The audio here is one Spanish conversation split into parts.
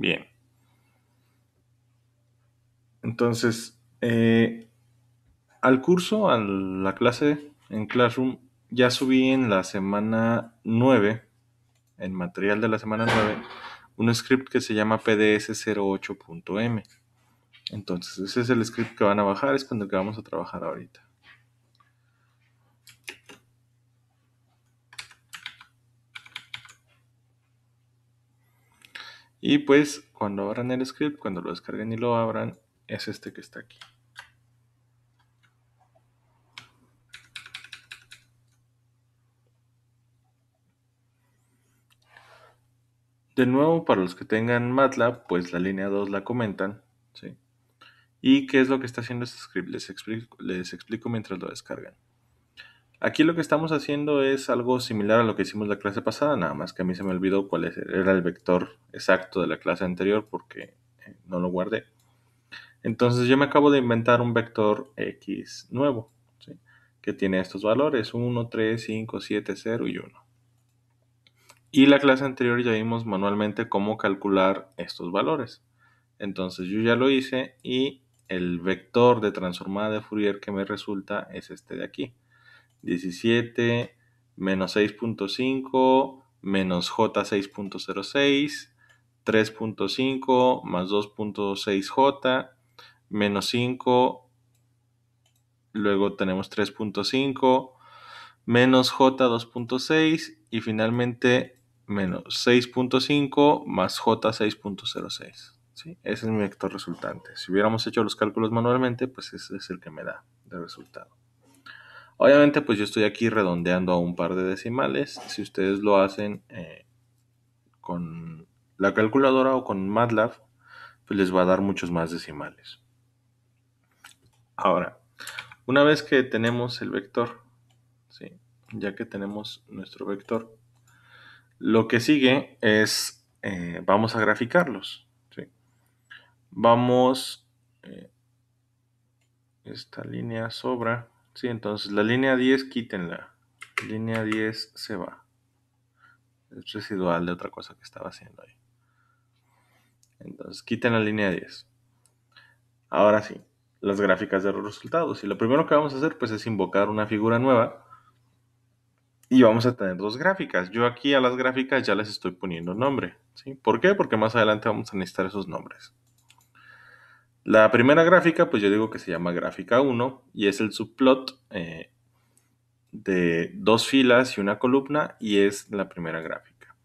Bien. Entonces, eh, al curso, a la clase en Classroom, ya subí en la semana 9, en material de la semana 9, un script que se llama PDS08.m. Entonces, ese es el script que van a bajar, es con el que vamos a trabajar ahorita. Y pues cuando abran el script, cuando lo descarguen y lo abran, es este que está aquí. De nuevo, para los que tengan MATLAB, pues la línea 2 la comentan. ¿Y qué es lo que está haciendo este script? Les les explico mientras lo descargan. Aquí lo que estamos haciendo es algo similar a lo que hicimos la clase pasada, nada más que a mí se me olvidó cuál era el vector exacto de la clase anterior porque eh, no lo guardé. Entonces yo me acabo de inventar un vector x nuevo, que tiene estos valores, 1, 3, 5, 7, 0 y 1. Y la clase anterior ya vimos manualmente cómo calcular estos valores. Entonces yo ya lo hice y el vector de transformada de Fourier que me resulta es este de aquí. 17 menos 6.5 menos J 6.06, 3.5 más 2.6J menos 5, luego tenemos 3.5 menos J 2.6 y finalmente menos 6.5 más J 6.06. Ese es mi vector resultante. Si hubiéramos hecho los cálculos manualmente, pues ese es el que me da de resultado. Obviamente, pues yo estoy aquí redondeando a un par de decimales. Si ustedes lo hacen eh, con la calculadora o con MATLAB, pues les va a dar muchos más decimales. Ahora, una vez que tenemos el vector, ya que tenemos nuestro vector, lo que sigue es, eh, vamos a graficarlos. Vamos, eh, esta línea sobra. Sí, entonces la línea 10 quítenla. Línea 10 se va. Es residual de otra cosa que estaba haciendo ahí. Entonces quiten la línea 10. Ahora sí, las gráficas de los resultados. Y lo primero que vamos a hacer pues es invocar una figura nueva. Y vamos a tener dos gráficas. Yo aquí a las gráficas ya les estoy poniendo nombre. ¿sí? ¿Por qué? Porque más adelante vamos a necesitar esos nombres. La primera gráfica, pues yo digo que se llama gráfica 1 y es el subplot eh, de dos filas y una columna y es la primera gráfica.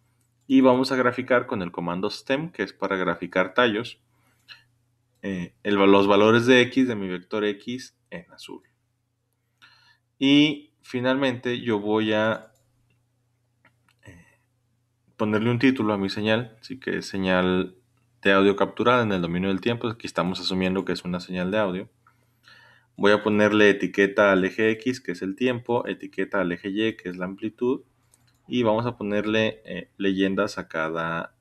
Y vamos a graficar con el comando stem, que es para graficar tallos, eh, los valores de x de mi vector x en azul. Y finalmente yo voy a eh, ponerle un título a mi señal, así que señal de audio capturada en el dominio del tiempo, aquí estamos asumiendo que es una señal de audio. Voy a ponerle etiqueta al eje X, que es el tiempo, etiqueta al eje Y, que es la amplitud, y vamos a ponerle eh, leyendas a cada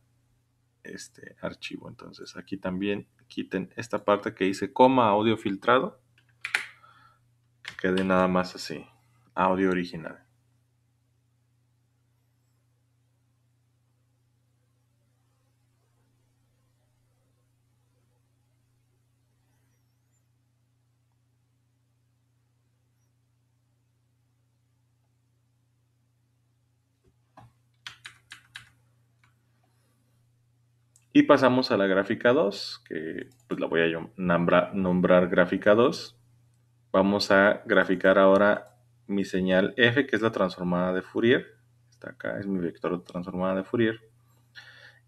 este archivo. Entonces aquí también quiten esta parte que dice coma audio filtrado, que quede nada más así, audio original. Y pasamos a la gráfica 2, que pues la voy a nombrar, nombrar gráfica 2. Vamos a graficar ahora mi señal F, que es la transformada de Fourier. Está acá, es mi vector transformada de Fourier.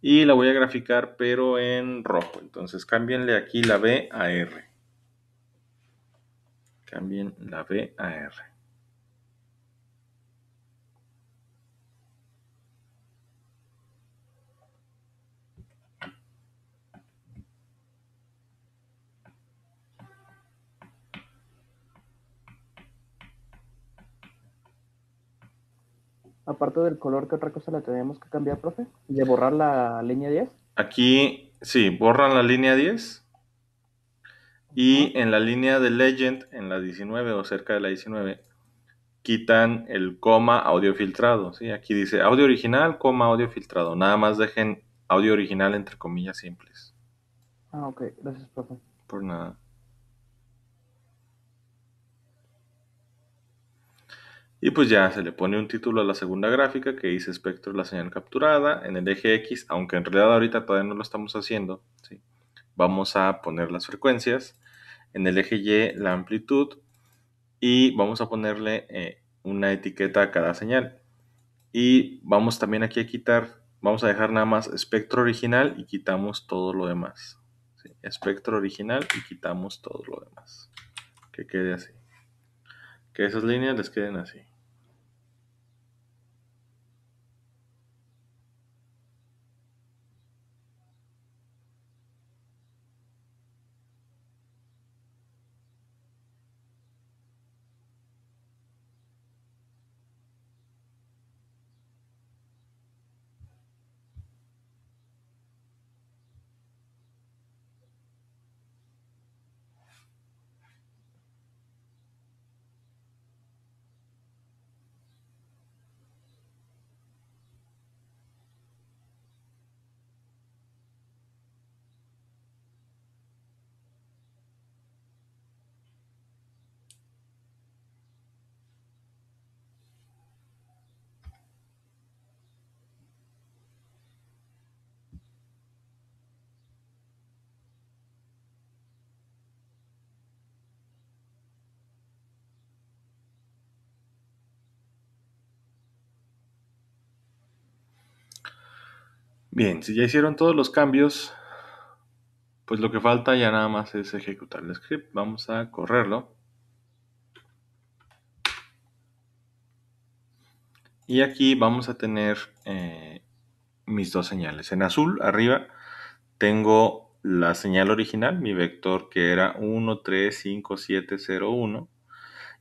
Y la voy a graficar, pero en rojo. Entonces, cámbienle aquí la B a R. Cambien la B a R. aparte del color, que otra cosa le tenemos que cambiar, profe? ¿De borrar la línea 10? Aquí, sí, borran la línea 10. Y en la línea de Legend, en la 19 o cerca de la 19, quitan el coma audio filtrado. ¿sí? Aquí dice audio original, coma audio filtrado. Nada más dejen audio original entre comillas simples. Ah, ok. Gracias, profe. Por nada. Y pues ya se le pone un título a la segunda gráfica que dice espectro de la señal capturada en el eje X, aunque en realidad ahorita todavía no lo estamos haciendo. Vamos a poner las frecuencias, en el eje Y la amplitud y vamos a ponerle eh, una etiqueta a cada señal. Y vamos también aquí a quitar, vamos a dejar nada más espectro original y quitamos todo lo demás. Espectro original y quitamos todo lo demás. Que quede así. Que esas líneas les queden así. Bien, si ya hicieron todos los cambios, pues lo que falta ya nada más es ejecutar el script. Vamos a correrlo. Y aquí vamos a tener eh, mis dos señales. En azul, arriba, tengo la señal original, mi vector que era 1.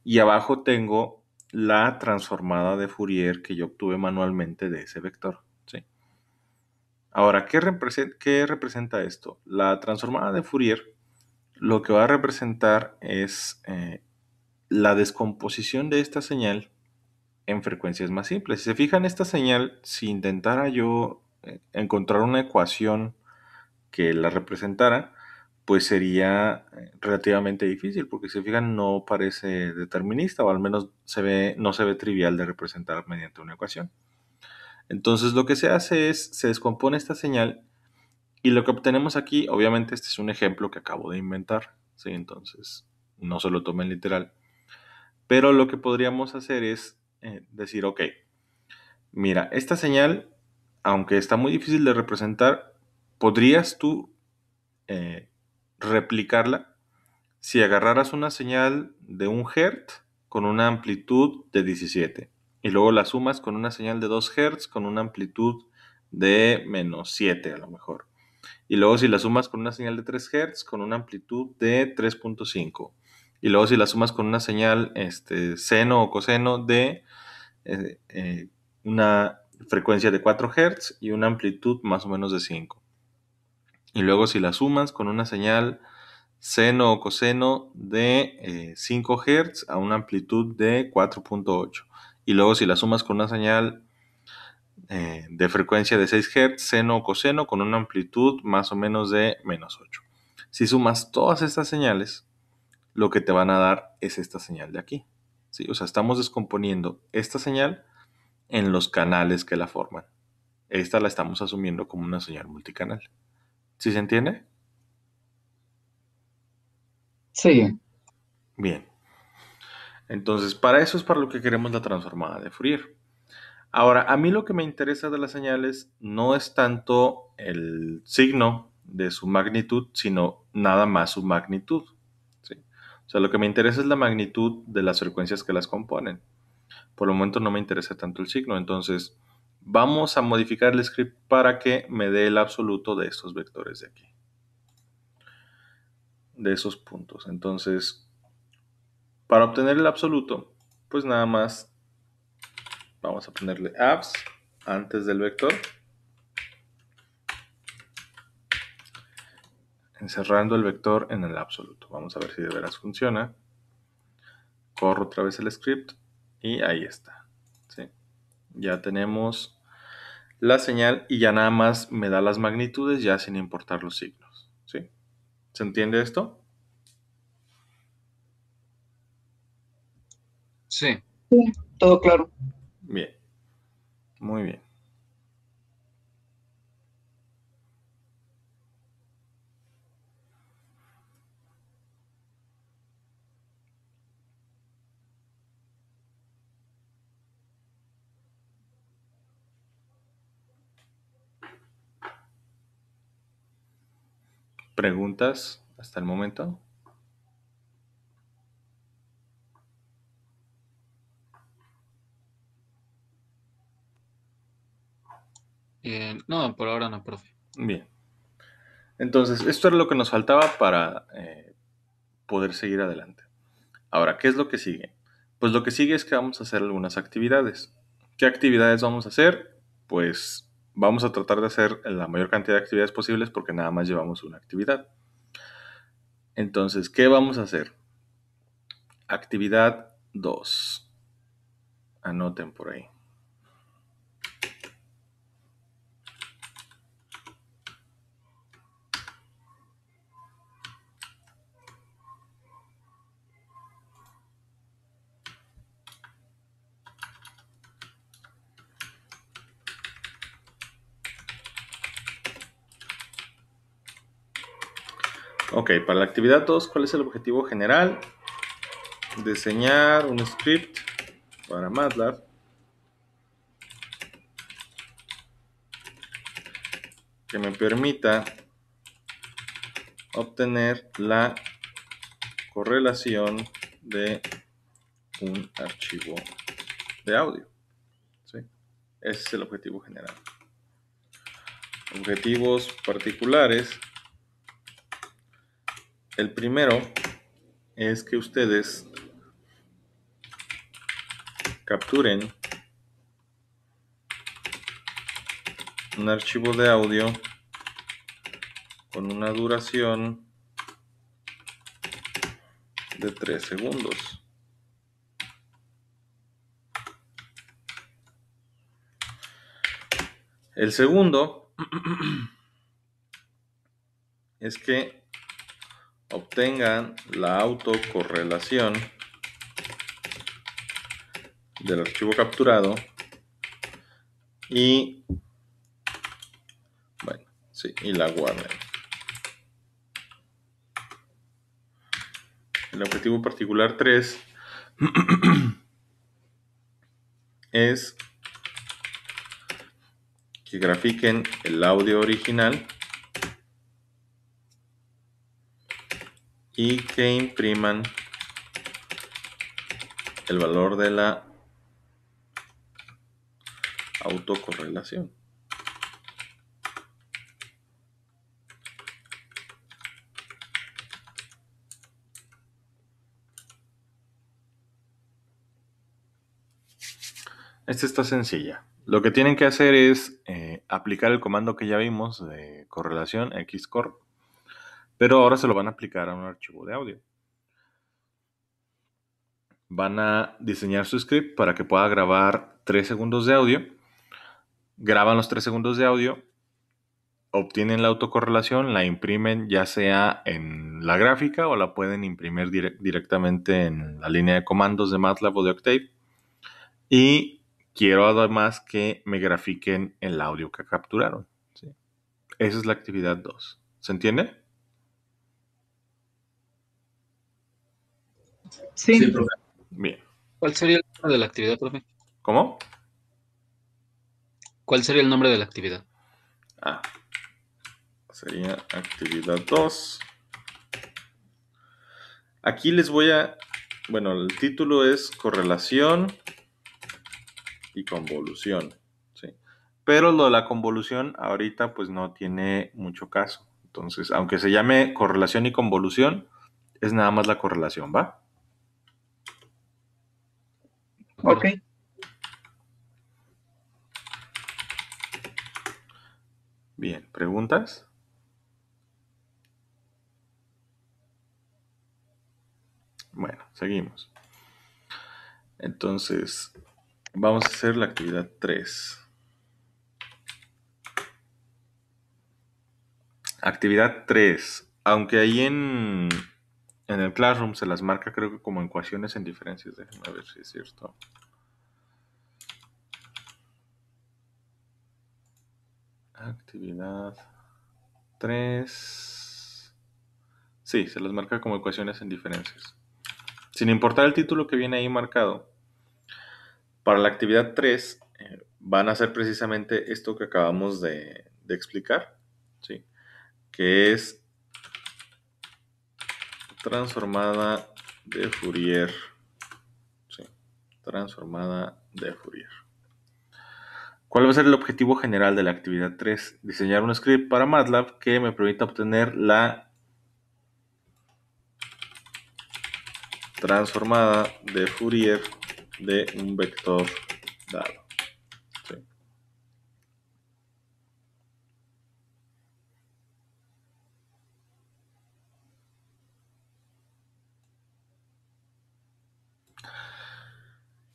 Y abajo tengo la transformada de Fourier que yo obtuve manualmente de ese vector. Ahora, ¿qué, representa esto? La transformada de Fourier lo que va a representar es eh, la descomposición de esta señal en frecuencias más simples. Si se fijan, esta señal, si intentara yo eh, encontrar una ecuación que la representara, pues sería eh, relativamente difícil, porque si se fijan no parece determinista, o al menos se ve, no se ve trivial de representar mediante una ecuación. Entonces lo que se hace es, se descompone esta señal y lo que obtenemos aquí, obviamente este es un ejemplo que acabo de inventar, entonces no se lo en literal. Pero lo que podríamos hacer es eh, decir, ok, mira, esta señal, aunque está muy difícil de representar, podrías tú eh, replicarla si agarraras una señal de un hertz con una amplitud de 17 y luego la sumas con una señal de 2 Hz con una amplitud de menos 7 a lo mejor. Y luego si la sumas con una señal de 3 Hz con una amplitud de 3.5. Y luego si la sumas con una señal este, seno o coseno de eh, eh, una frecuencia de 4 Hz y una amplitud más o menos de 5. Y luego si la sumas con una señal seno o coseno de 5 eh, Hz a una amplitud de 4.8 y luego si la sumas con una señal eh, de frecuencia de 6 Hz, seno o coseno, con una amplitud más o menos de menos 8. Si sumas todas estas señales, lo que te van a dar es esta señal de aquí. ¿sí? O sea, estamos descomponiendo esta señal en los canales que la forman. Esta la estamos asumiendo como una señal multicanal. ¿Sí se entiende? Sí. Bien. Entonces, para eso es para lo que queremos la transformada de Fourier. Ahora, a mí lo que me interesa de las señales no es tanto el signo de su magnitud, sino nada más su magnitud. O sea, lo que me interesa es la magnitud de las frecuencias que las componen. Por el momento no me interesa tanto el signo, entonces vamos a modificar el script para que me dé el absoluto de estos vectores de aquí. De esos puntos. Entonces, para obtener el absoluto, pues nada más vamos a ponerle abs antes del vector. Encerrando el vector en el absoluto. Vamos a ver si de veras funciona. Corro otra vez el script y ahí está. Ya tenemos la señal y ya nada más me da las magnitudes ya sin importar los signos. ¿sí? ¿Se entiende esto? Sí. Todo claro. Bien. Muy bien. ¿Preguntas hasta el momento? no, por ahora no, profe. Bien. Entonces, esto era lo que nos faltaba para eh, poder seguir adelante. Ahora, ¿qué es lo que sigue? Pues lo que sigue es que vamos a hacer algunas actividades. ¿Qué actividades vamos a hacer? Pues vamos a tratar de hacer la mayor cantidad de actividades posibles porque nada más llevamos una actividad. Entonces, ¿qué vamos a hacer? Actividad 2. Anoten por ahí. Ok, para la actividad 2, ¿cuál es el objetivo general? Diseñar un script para MATLAB. que me permita obtener la correlación de un archivo de audio. Ese es el objetivo general. Objetivos particulares el primero es que ustedes capturen un archivo de audio con una duración de 3 segundos. El segundo es que obtengan la autocorrelación del archivo capturado y bueno, sí, y la guarden. El objetivo particular 3 es que grafiquen el audio original y que impriman el valor de la autocorrelación. Esta está sencilla. Lo que tienen que hacer es eh, aplicar el comando que ya vimos de correlación xcorp pero ahora se lo van a aplicar a un archivo de audio. Van a diseñar su script para que pueda grabar 3 segundos de audio. Graban los 3 segundos de audio, obtienen la autocorrelación, la imprimen ya sea en la gráfica o la pueden imprimir directamente en la línea de comandos de MATLAB o de Octave. Y quiero además que me grafiquen el audio que capturaron. Esa es la actividad 2. ¿Se entiende? Sí. Bien. ¿Cuál sería el nombre de la actividad, profe? ¿Cómo? ¿Cuál sería el nombre de la actividad? Ah, sería actividad 2. Aquí les voy a, bueno, el título es correlación y convolución, ¿sí? Pero lo de la convolución ahorita pues no tiene mucho caso. Entonces, aunque se llame correlación y convolución, es nada más la correlación, ¿va? Bien, ¿preguntas? Bueno, seguimos. Entonces, vamos a hacer la actividad 3. Actividad 3. Aunque ahí en en el Classroom se las marca creo que como ecuaciones en diferencias. Déjenme ver si es cierto. Actividad 3. Sí, se las marca como ecuaciones en diferencias. Sin importar el título que viene ahí marcado, para la actividad 3 eh, van a ser precisamente esto que acabamos de, de explicar, ¿sí? que es transformada de Fourier. Sí, transformada de Fourier. ¿Cuál va a ser el objetivo general de la actividad 3? Diseñar un script para MATLAB que me permita obtener la transformada de Fourier de un vector dado.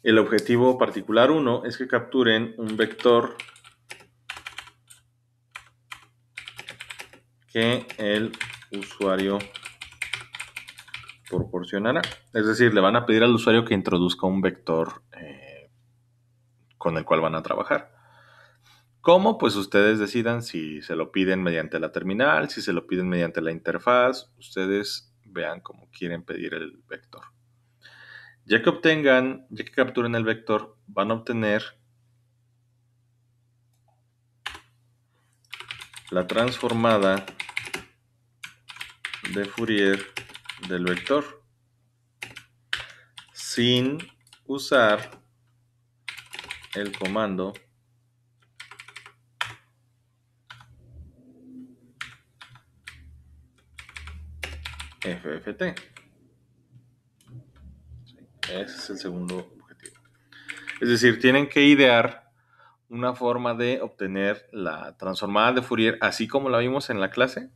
El objetivo particular 1 es que capturen un vector que el usuario proporcionará. Es decir, le van a pedir al usuario que introduzca un vector eh, con el cual van a trabajar. ¿Cómo? Pues ustedes decidan si se lo piden mediante la terminal, si se lo piden mediante la interfaz. Ustedes vean cómo quieren pedir el vector. Ya que obtengan, ya que capturen el vector, van a obtener la transformada de Fourier del vector sin usar el comando FFT. Ese es el segundo objetivo. Es decir, tienen que idear una forma de obtener la transformada de Fourier así como la vimos en la clase,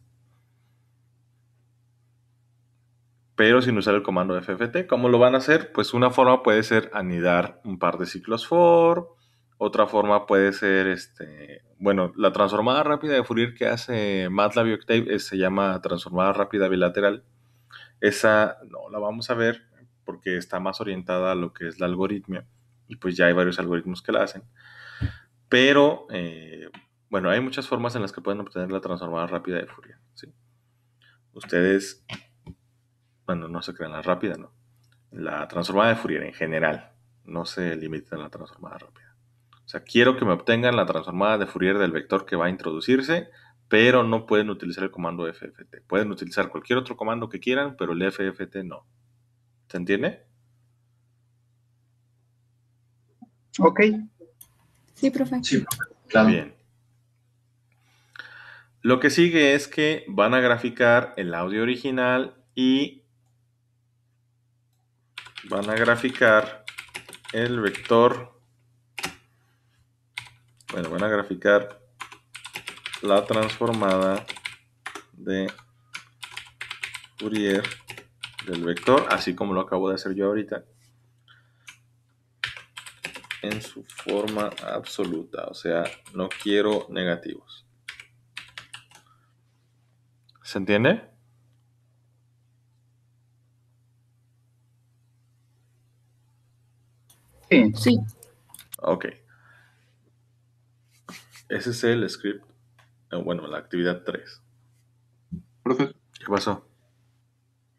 pero sin usar el comando FFT. ¿Cómo lo van a hacer? Pues una forma puede ser anidar un par de ciclos for, otra forma puede ser, este, bueno, la transformada rápida de Fourier que hace MATLAB y Octave se llama transformada rápida bilateral. Esa no la vamos a ver porque está más orientada a lo que es la algoritmia y pues ya hay varios algoritmos que la hacen. Pero, eh, bueno, hay muchas formas en las que pueden obtener la transformada rápida de Fourier. Ustedes, bueno, no se crean la rápida, no. La transformada de Fourier en general, no se limita a la transformada rápida. O sea, quiero que me obtengan la transformada de Fourier del vector que va a introducirse, pero no pueden utilizar el comando FFT. Pueden utilizar cualquier otro comando que quieran, pero el FFT no. ¿Se entiende? Ok. Sí, profe. Sí, Bien. Lo que sigue es que van a graficar el audio original y van a graficar el vector. Bueno, van a graficar la transformada de Fourier del vector, así como lo acabo de hacer yo ahorita, en su forma absoluta, o sea, no quiero negativos. ¿Se entiende? Sí. Ok. Ese es el script, eh, bueno, la actividad 3. ¿Qué pasó?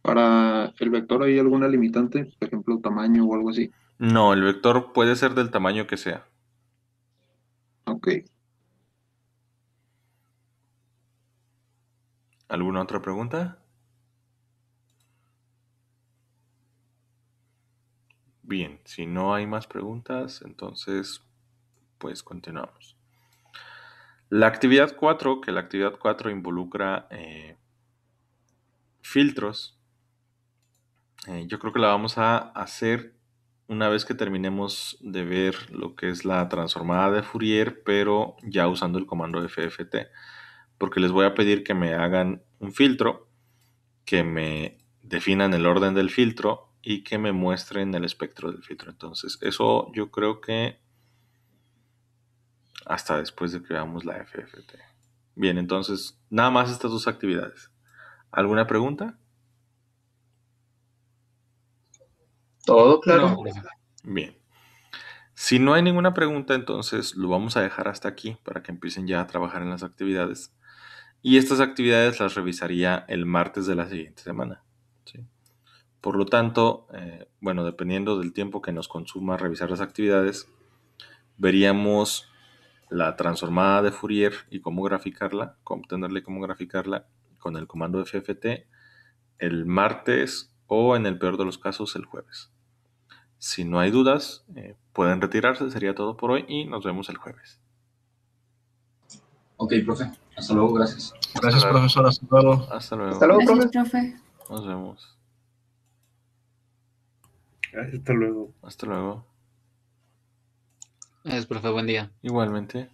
¿Para el vector hay alguna limitante? Por ejemplo, tamaño o algo así. No, el vector puede ser del tamaño que sea. Ok. ¿Alguna otra pregunta? Bien, si no hay más preguntas, entonces pues continuamos. La actividad 4, que la actividad 4 involucra eh, filtros, eh, yo creo que la vamos a hacer una vez que terminemos de ver lo que es la transformada de Fourier, pero ya usando el comando FFT, porque les voy a pedir que me hagan un filtro, que me definan el orden del filtro y que me muestren el espectro del filtro. Entonces, eso yo creo que hasta después de que veamos la FFT. Bien, entonces, nada más estas dos actividades. ¿Alguna pregunta? Todo claro. Bien. Si no hay ninguna pregunta, entonces lo vamos a dejar hasta aquí para que empiecen ya a trabajar en las actividades. Y estas actividades las revisaría el martes de la siguiente semana. Por lo tanto, eh, bueno, dependiendo del tiempo que nos consuma revisar las actividades, veríamos la transformada de Fourier y cómo graficarla, cómo obtenerla cómo graficarla con el comando FFT el martes o en el peor de los casos el jueves. Si no hay dudas, eh, pueden retirarse. Sería todo por hoy y nos vemos el jueves. Ok, profe. Hasta luego, gracias. Gracias, profesor. Hasta luego. Hasta luego. Hasta luego, profe. profe. Nos vemos. Hasta luego. Hasta luego. Gracias, profe. Buen día. Igualmente.